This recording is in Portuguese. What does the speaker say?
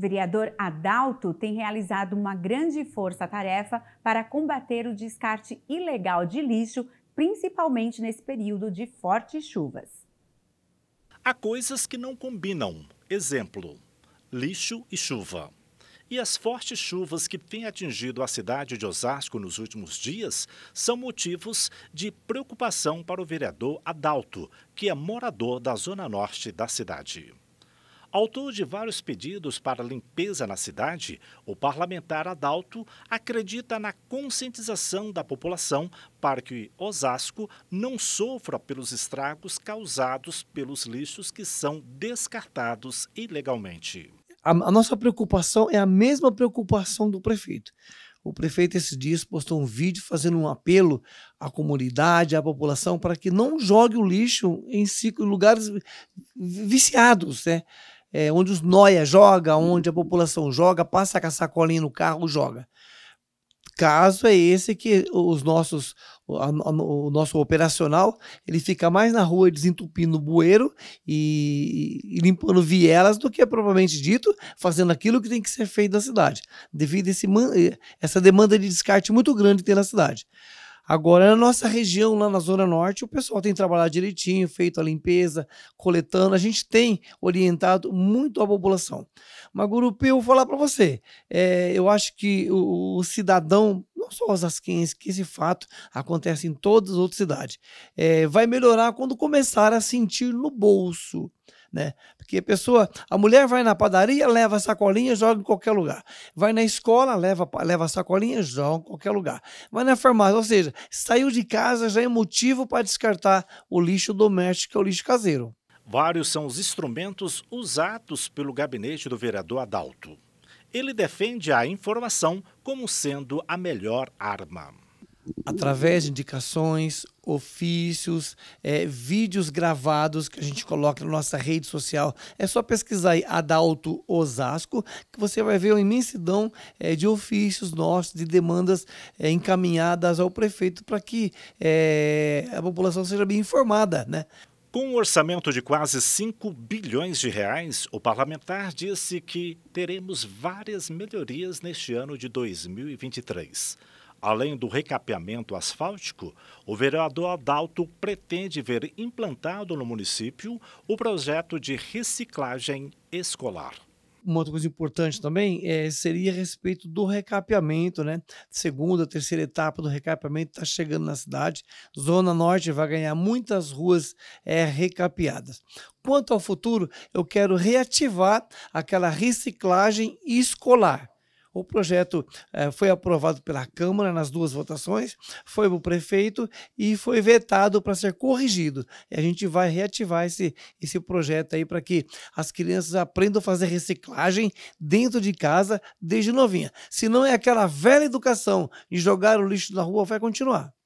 O vereador Adalto tem realizado uma grande força-tarefa para combater o descarte ilegal de lixo, principalmente nesse período de fortes chuvas. Há coisas que não combinam. Exemplo: lixo e chuva. E as fortes chuvas que têm atingido a cidade de Osasco nos últimos dias são motivos de preocupação para o vereador Adalto, que é morador da zona norte da cidade. Autor de vários pedidos para limpeza na cidade, o parlamentar Adalto acredita na conscientização da população para que Osasco não sofra pelos estragos causados pelos lixos que são descartados ilegalmente. A, a nossa preocupação é a mesma preocupação do prefeito. O prefeito, esses dias, postou um vídeo fazendo um apelo à comunidade, à população, para que não jogue o lixo em lugares viciados, né? é, onde os noia joga, onde a população joga, passa com a sacolinha no carro, joga. Caso é esse que os nossos, o, nosso operacional, ele fica mais na rua desentupindo o bueiro e, e, limpando vielas do que é propriamente dito, fazendo aquilo que tem que ser feito na cidade, devido a esse, essa demanda de descarte muito grande que tem na cidade. Agora, na nossa região, lá na Zona Norte, o pessoal tem trabalhado direitinho, feito a limpeza, coletando. A gente tem orientado muito a população. Mas, Gurupi, eu vou falar para você. É, eu acho que o, o, cidadão, não só os asquenses, que esse fato acontece em todas as outras cidades, é, vai melhorar quando começar a sentir no bolso né? Porque a pessoa, a mulher vai na padaria, leva a sacolinha, joga em qualquer lugar. Vai na escola, leva, leva a sacolinha, joga em qualquer lugar. Vai na farmácia, ou seja, saiu de casa já é motivo para descartar o lixo doméstico, que é o lixo caseiro. Vários são os instrumentos usados pelo gabinete do vereador Adalto. Ele defende a informação como sendo a melhor arma através de indicações, ofícios, é, vídeos gravados que a gente coloca na nossa rede social. É só pesquisar aí Adalto Osasco, que você vai ver uma imensidão é, de ofícios nossos, de demandas é, encaminhadas ao prefeito para que é, a população seja bem informada, né? Com um orçamento de quase 5 bilhões de reais, o parlamentar disse que teremos várias melhorias neste ano de 2023. Além do recapeamento asfáltico, o vereador Adalto pretende ver implantado no município o projeto de reciclagem escolar. Uma outra coisa importante também é, seria a respeito do recapeamento, né? Segunda, terceira etapa do recapeamento está chegando na cidade. Zona Norte vai ganhar muitas ruas é, recapeadas. Quanto ao futuro, eu quero reativar aquela reciclagem escolar. O projeto eh, foi aprovado pela Câmara nas duas votações, foi para o prefeito e foi vetado para ser corrigido. E a gente vai reativar esse, esse projeto aí para que as crianças aprendam a fazer reciclagem dentro de casa desde novinha. Se não é aquela velha educação de jogar o lixo na rua, vai continuar.